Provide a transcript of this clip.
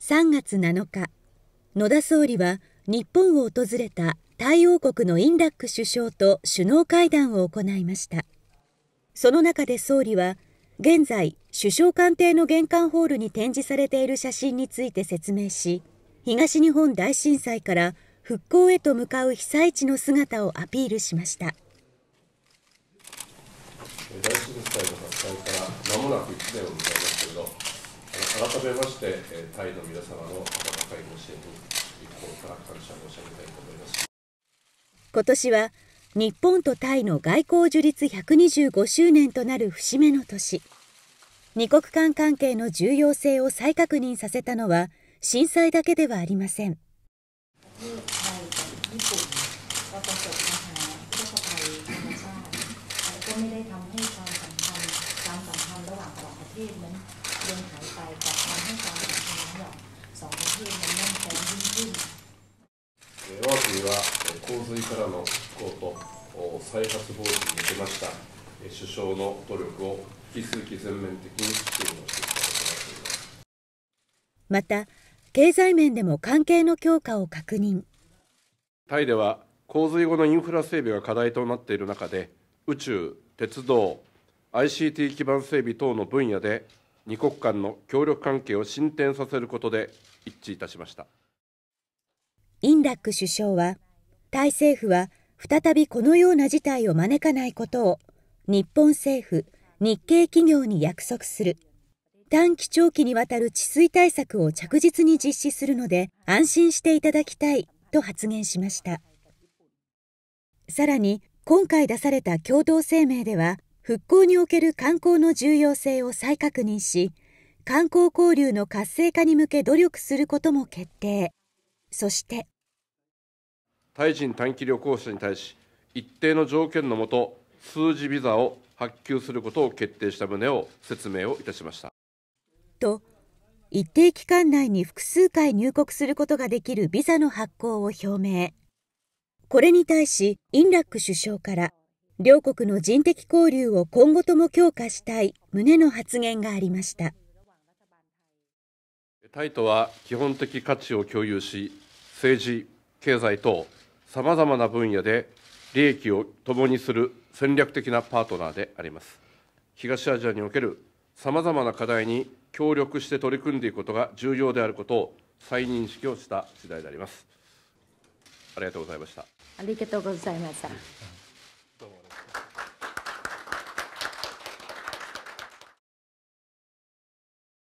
3月7日野田総理は日本を訪れた対イ王国のインラック首相と首脳会談を行いましたその中で総理は現在首相官邸の玄関ホールに展示されている写真について説明し東日本大震災から復興へと向かう被災地の姿をアピールしました大震災の発災からまもなく1年を迎えますけれど改めまして、タイの皆様の温かいご支援に心から感謝申し上げたいと思います。今年は日本とタイの外交樹立125周年となる節目の年二国間関係の重要性を再確認させたのは震災だけではありません我が国は洪水からの復興と再発防止に向けました首相の努力を引き続き全面的にしていきますまた経済面でも関係の強化を確認タイでは洪水後のインフラ整備が課題となっている中で宇宙鉄道 ICT 基盤整備等の分野で二国間の協力関係を進展させることで一致いたしましたインラック首相はタイ政府は再びこのような事態を招かないことを日本政府日系企業に約束する短期長期にわたる治水対策を着実に実施するので安心していただきたいと発言しましたさらに今回出された共同声明では復興における観光の重要性を再確認し、観光交流の活性化に向け努力することも決定。そして、タイ人短期旅行者に対し、一定の条件のもと、数字ビザを発給することを決定した旨を説明をいたしました。と、一定期間内に複数回入国することができるビザの発行を表明。これに対し、インラック首相から、両国の人的交流を今後とも強化したい旨の発言がありましたタイとは基本的価値を共有し政治経済等さまざまな分野で利益を共にする戦略的なパートナーであります東アジアにおけるさまざまな課題に協力して取り組んでいくことが重要であることを再認識をした次第でありますありがとうございましたありがとうございました